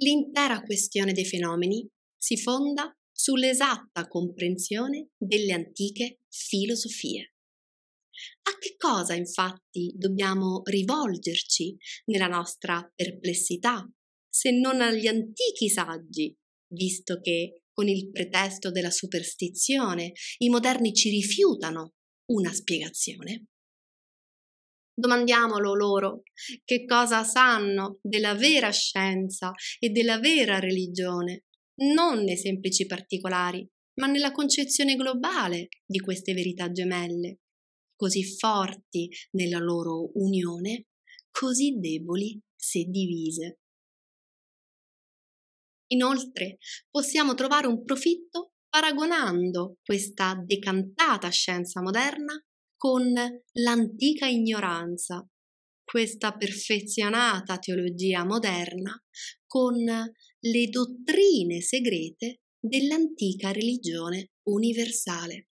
L'intera questione dei fenomeni si fonda sull'esatta comprensione delle antiche filosofie. A che cosa infatti dobbiamo rivolgerci nella nostra perplessità se non agli antichi saggi, visto che con il pretesto della superstizione i moderni ci rifiutano una spiegazione? Domandiamolo loro che cosa sanno della vera scienza e della vera religione, non nei semplici particolari, ma nella concezione globale di queste verità gemelle, così forti nella loro unione, così deboli se divise. Inoltre possiamo trovare un profitto paragonando questa decantata scienza moderna con l'antica ignoranza, questa perfezionata teologia moderna con le dottrine segrete dell'antica religione universale.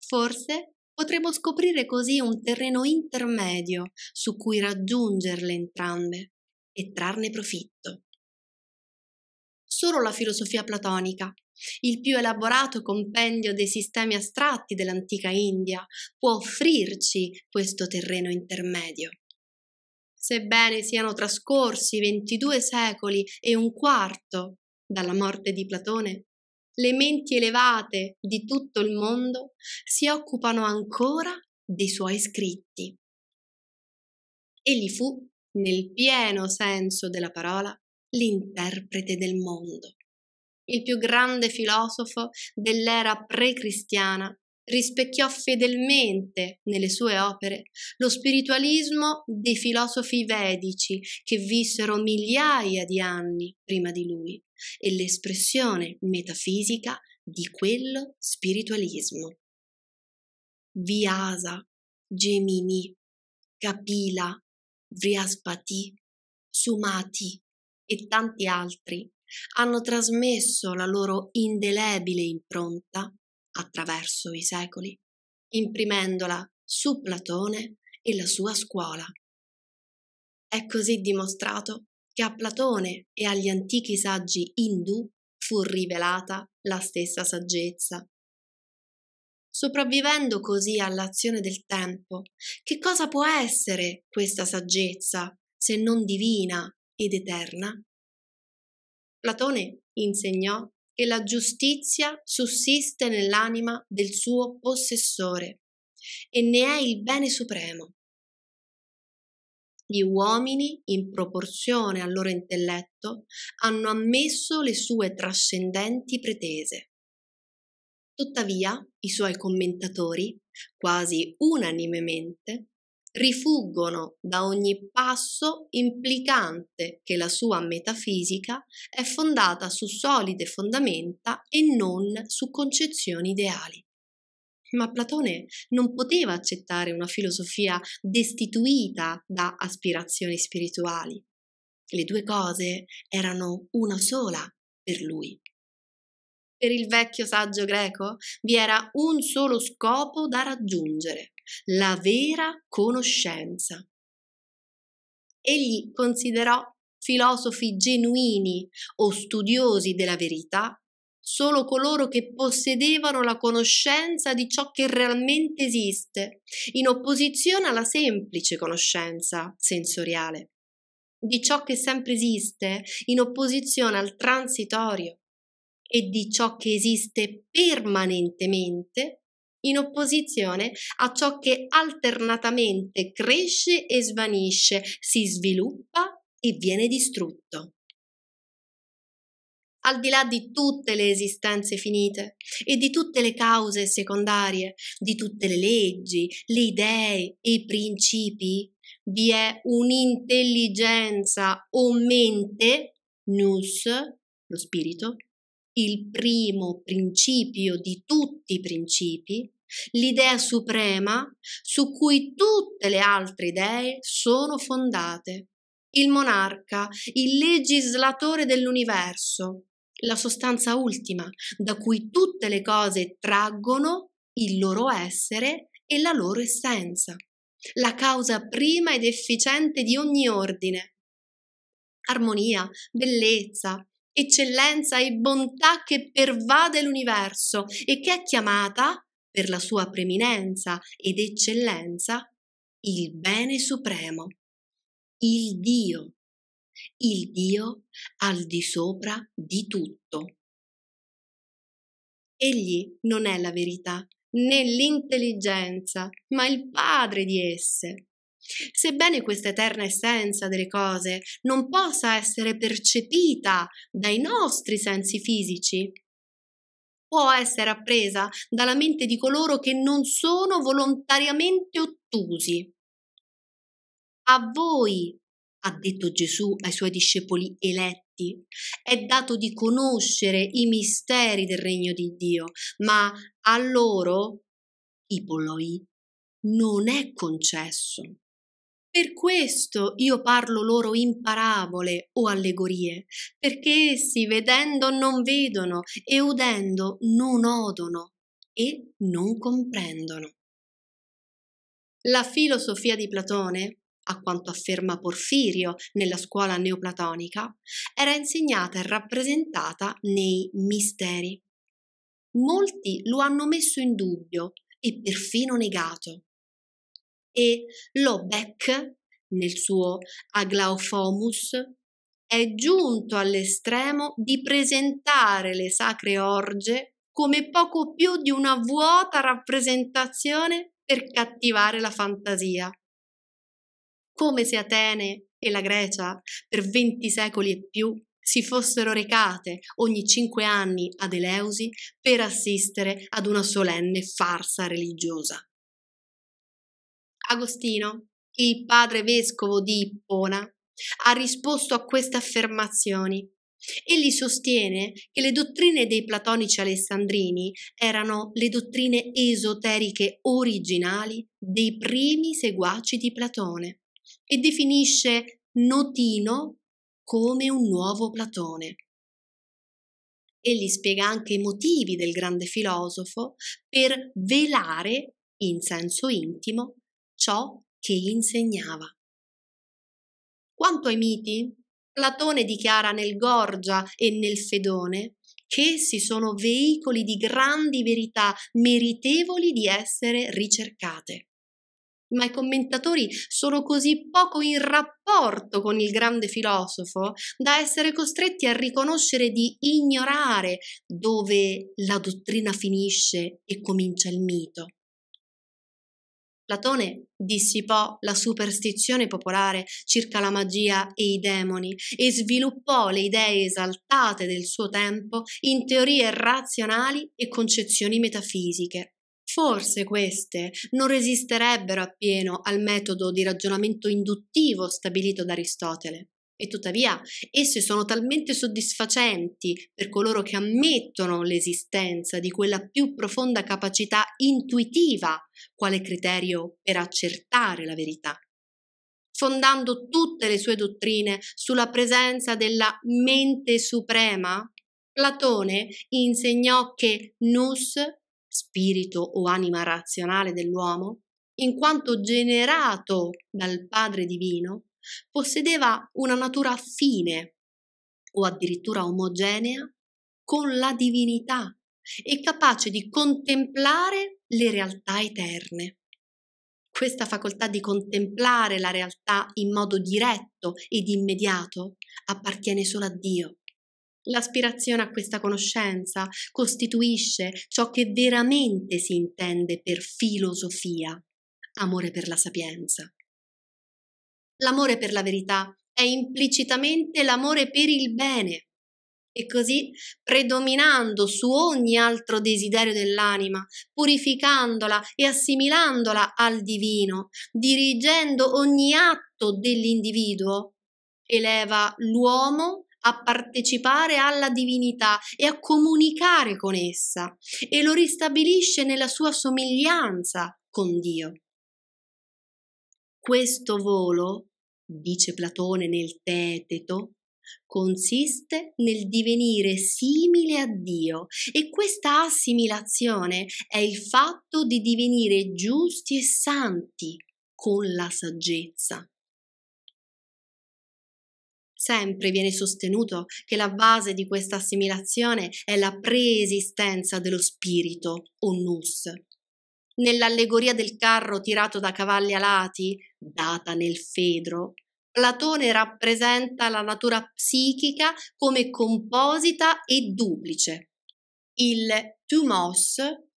Forse potremmo scoprire così un terreno intermedio su cui raggiungerle entrambe e trarne profitto. Solo la filosofia platonica il più elaborato compendio dei sistemi astratti dell'antica India può offrirci questo terreno intermedio. Sebbene siano trascorsi 22 secoli e un quarto dalla morte di Platone, le menti elevate di tutto il mondo si occupano ancora dei suoi scritti. Egli fu, nel pieno senso della parola, l'interprete del mondo il più grande filosofo dell'era pre-cristiana, rispecchiò fedelmente nelle sue opere lo spiritualismo dei filosofi vedici che vissero migliaia di anni prima di lui e l'espressione metafisica di quello spiritualismo. Vyasa, Gemini, Kapila, Vriaspati, Sumati e tanti altri hanno trasmesso la loro indelebile impronta attraverso i secoli, imprimendola su Platone e la sua scuola. È così dimostrato che a Platone e agli antichi saggi indù fu rivelata la stessa saggezza. Sopravvivendo così all'azione del tempo, che cosa può essere questa saggezza se non divina ed eterna? Platone insegnò che la giustizia sussiste nell'anima del suo possessore e ne è il bene supremo. Gli uomini, in proporzione al loro intelletto, hanno ammesso le sue trascendenti pretese. Tuttavia, i suoi commentatori, quasi unanimemente, rifuggono da ogni passo implicante che la sua metafisica è fondata su solide fondamenta e non su concezioni ideali. Ma Platone non poteva accettare una filosofia destituita da aspirazioni spirituali. Le due cose erano una sola per lui. Per il vecchio saggio greco vi era un solo scopo da raggiungere, la vera conoscenza. Egli considerò filosofi genuini o studiosi della verità solo coloro che possedevano la conoscenza di ciò che realmente esiste, in opposizione alla semplice conoscenza sensoriale, di ciò che sempre esiste, in opposizione al transitorio, e di ciò che esiste permanentemente, in opposizione a ciò che alternatamente cresce e svanisce, si sviluppa e viene distrutto al di là di tutte le esistenze finite e di tutte le cause secondarie, di tutte le leggi, le idee e i principi, vi è un'intelligenza o mente, nus, lo spirito, il primo principio di tutti i principi, l'idea suprema su cui tutte le altre idee sono fondate, il monarca, il legislatore dell'universo, la sostanza ultima da cui tutte le cose traggono il loro essere e la loro essenza, la causa prima ed efficiente di ogni ordine. Armonia, bellezza, eccellenza e bontà che pervade l'universo e che è chiamata per la sua preminenza ed eccellenza, il bene supremo, il Dio, il Dio al di sopra di tutto. Egli non è la verità né l'intelligenza, ma il Padre di esse. Sebbene questa eterna essenza delle cose non possa essere percepita dai nostri sensi fisici, può essere appresa dalla mente di coloro che non sono volontariamente ottusi. A voi, ha detto Gesù ai suoi discepoli eletti, è dato di conoscere i misteri del regno di Dio, ma a loro, i poloi, non è concesso. Per questo io parlo loro in parabole o allegorie, perché essi vedendo non vedono e udendo non odono e non comprendono. La filosofia di Platone, a quanto afferma Porfirio nella scuola neoplatonica, era insegnata e rappresentata nei misteri. Molti lo hanno messo in dubbio e perfino negato, e Lobeck, nel suo Aglaofomus, è giunto all'estremo di presentare le sacre orge come poco più di una vuota rappresentazione per cattivare la fantasia. Come se Atene e la Grecia, per venti secoli e più, si fossero recate ogni cinque anni ad Eleusi per assistere ad una solenne farsa religiosa. Agostino, il padre vescovo di Ippona, ha risposto a queste affermazioni. Egli sostiene che le dottrine dei platonici alessandrini erano le dottrine esoteriche originali dei primi seguaci di Platone e definisce Notino come un nuovo Platone. Egli spiega anche i motivi del grande filosofo per velare in senso intimo ciò che insegnava. Quanto ai miti, Platone dichiara nel Gorgia e nel Fedone che essi sono veicoli di grandi verità meritevoli di essere ricercate. Ma i commentatori sono così poco in rapporto con il grande filosofo da essere costretti a riconoscere di ignorare dove la dottrina finisce e comincia il mito. Platone dissipò la superstizione popolare circa la magia e i demoni e sviluppò le idee esaltate del suo tempo in teorie razionali e concezioni metafisiche. Forse queste non resisterebbero appieno al metodo di ragionamento induttivo stabilito da Aristotele. E tuttavia esse sono talmente soddisfacenti per coloro che ammettono l'esistenza di quella più profonda capacità intuitiva quale criterio per accertare la verità, fondando tutte le sue dottrine sulla presenza della mente suprema. Platone insegnò che nus, spirito o anima razionale dell'uomo, in quanto generato dal Padre Divino, possedeva una natura affine o addirittura omogenea con la divinità e capace di contemplare le realtà eterne. Questa facoltà di contemplare la realtà in modo diretto ed immediato appartiene solo a Dio. L'aspirazione a questa conoscenza costituisce ciò che veramente si intende per filosofia, amore per la sapienza. L'amore per la verità è implicitamente l'amore per il bene e così predominando su ogni altro desiderio dell'anima, purificandola e assimilandola al divino, dirigendo ogni atto dell'individuo, eleva l'uomo a partecipare alla divinità e a comunicare con essa e lo ristabilisce nella sua somiglianza con Dio. Questo volo, dice Platone nel Teteto, consiste nel divenire simile a Dio e questa assimilazione è il fatto di divenire giusti e santi con la saggezza. Sempre viene sostenuto che la base di questa assimilazione è la preesistenza dello spirito, o nus, Nell'allegoria del carro tirato da cavalli alati, data nel Fedro, Platone rappresenta la natura psichica come composita e duplice. Il tumos,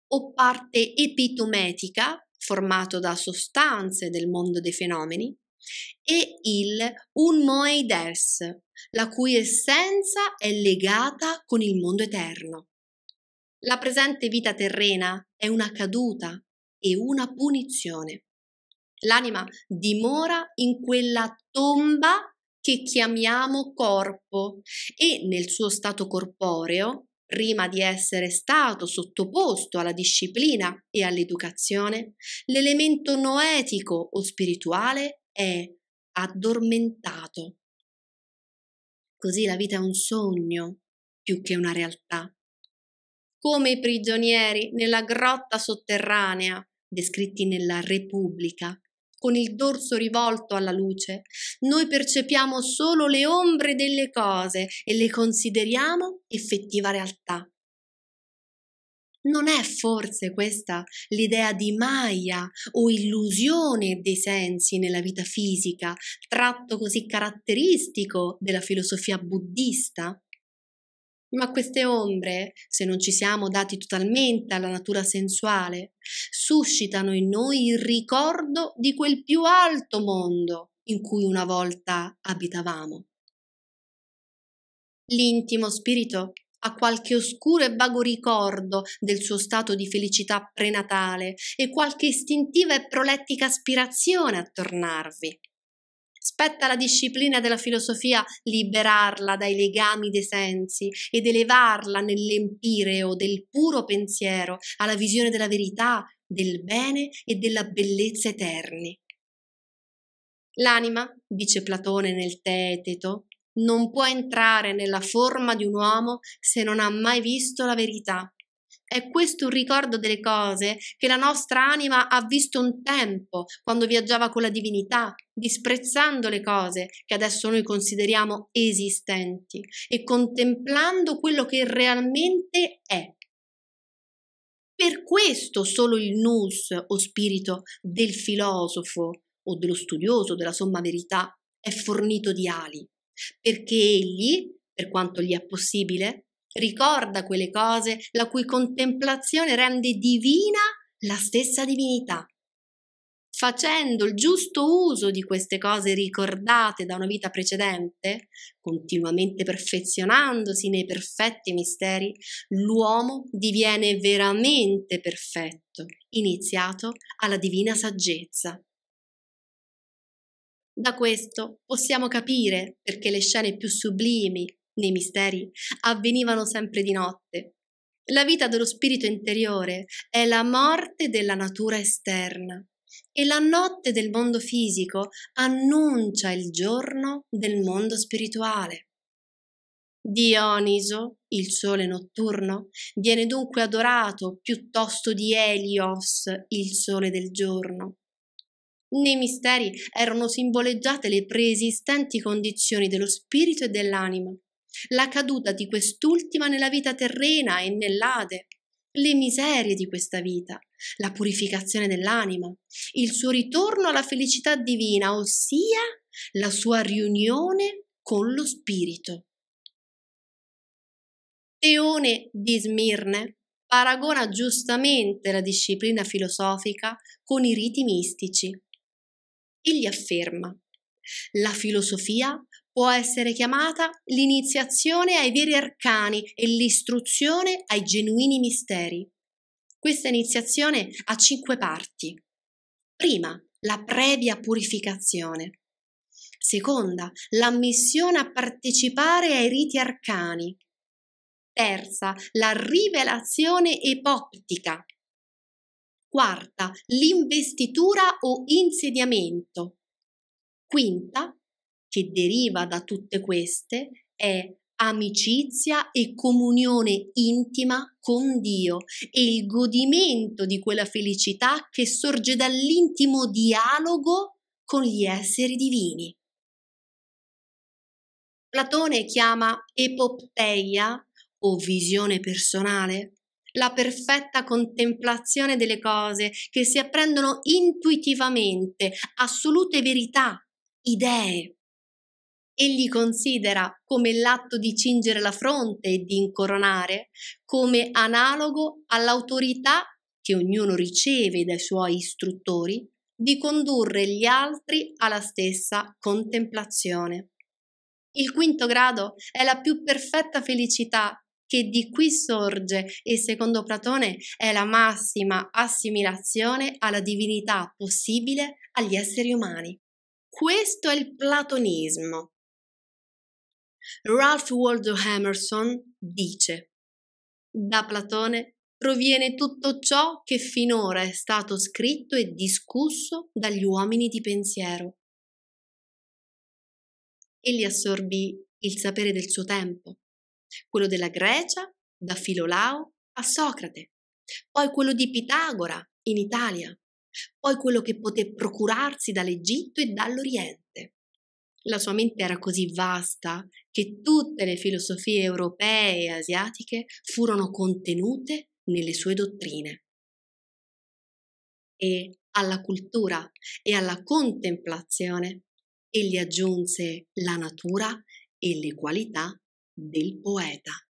o parte epitometica, formato da sostanze del mondo dei fenomeni, e il un unmoeides, la cui essenza è legata con il mondo eterno. La presente vita terrena è una caduta, e una punizione. L'anima dimora in quella tomba che chiamiamo corpo e nel suo stato corporeo, prima di essere stato sottoposto alla disciplina e all'educazione, l'elemento noetico o spirituale è addormentato. Così la vita è un sogno più che una realtà come i prigionieri nella grotta sotterranea, descritti nella Repubblica, con il dorso rivolto alla luce, noi percepiamo solo le ombre delle cose e le consideriamo effettiva realtà. Non è forse questa l'idea di Maya o illusione dei sensi nella vita fisica, tratto così caratteristico della filosofia buddista? Ma queste ombre, se non ci siamo dati totalmente alla natura sensuale, suscitano in noi il ricordo di quel più alto mondo in cui una volta abitavamo. L'intimo spirito ha qualche oscuro e vago ricordo del suo stato di felicità prenatale e qualche istintiva e prolettica aspirazione a tornarvi. Spetta alla disciplina della filosofia liberarla dai legami dei sensi ed elevarla nell'empireo del puro pensiero alla visione della verità, del bene e della bellezza eterni. L'anima, dice Platone nel Teteto, non può entrare nella forma di un uomo se non ha mai visto la verità. È questo un ricordo delle cose che la nostra anima ha visto un tempo quando viaggiava con la divinità, disprezzando le cose che adesso noi consideriamo esistenti e contemplando quello che realmente è. Per questo solo il nous o spirito del filosofo o dello studioso della somma verità è fornito di ali, perché egli, per quanto gli è possibile, ricorda quelle cose la cui contemplazione rende divina la stessa divinità. Facendo il giusto uso di queste cose ricordate da una vita precedente, continuamente perfezionandosi nei perfetti misteri, l'uomo diviene veramente perfetto, iniziato alla divina saggezza. Da questo possiamo capire perché le scene più sublimi, nei misteri avvenivano sempre di notte. La vita dello spirito interiore è la morte della natura esterna e la notte del mondo fisico annuncia il giorno del mondo spirituale. Dioniso, il sole notturno, viene dunque adorato piuttosto di Helios, il sole del giorno. Nei misteri erano simboleggiate le preesistenti condizioni dello spirito e dell'anima, la caduta di quest'ultima nella vita terrena e nell'Ade, le miserie di questa vita, la purificazione dell'anima, il suo ritorno alla felicità divina, ossia la sua riunione con lo Spirito. Teone di Smirne paragona giustamente la disciplina filosofica con i riti mistici. Egli afferma la filosofia può essere chiamata l'iniziazione ai veri arcani e l'istruzione ai genuini misteri. Questa iniziazione ha cinque parti. Prima, la previa purificazione. Seconda, l'ammissione a partecipare ai riti arcani. Terza, la rivelazione epoptica. Quarta, l'investitura o insediamento. Quinta, che deriva da tutte queste è amicizia e comunione intima con Dio e il godimento di quella felicità che sorge dall'intimo dialogo con gli esseri divini. Platone chiama epopteia o visione personale la perfetta contemplazione delle cose che si apprendono intuitivamente, assolute verità, idee egli considera come l'atto di cingere la fronte e di incoronare come analogo all'autorità che ognuno riceve dai suoi istruttori di condurre gli altri alla stessa contemplazione. Il quinto grado è la più perfetta felicità che di qui sorge e secondo Platone è la massima assimilazione alla divinità possibile agli esseri umani. Questo è il platonismo, Ralph Waldo Emerson dice, da Platone proviene tutto ciò che finora è stato scritto e discusso dagli uomini di pensiero. Egli assorbì il sapere del suo tempo, quello della Grecia, da Filolao a Socrate, poi quello di Pitagora in Italia, poi quello che poté procurarsi dall'Egitto e dall'Oriente la sua mente era così vasta che tutte le filosofie europee e asiatiche furono contenute nelle sue dottrine. E alla cultura e alla contemplazione egli aggiunse la natura e le qualità del poeta.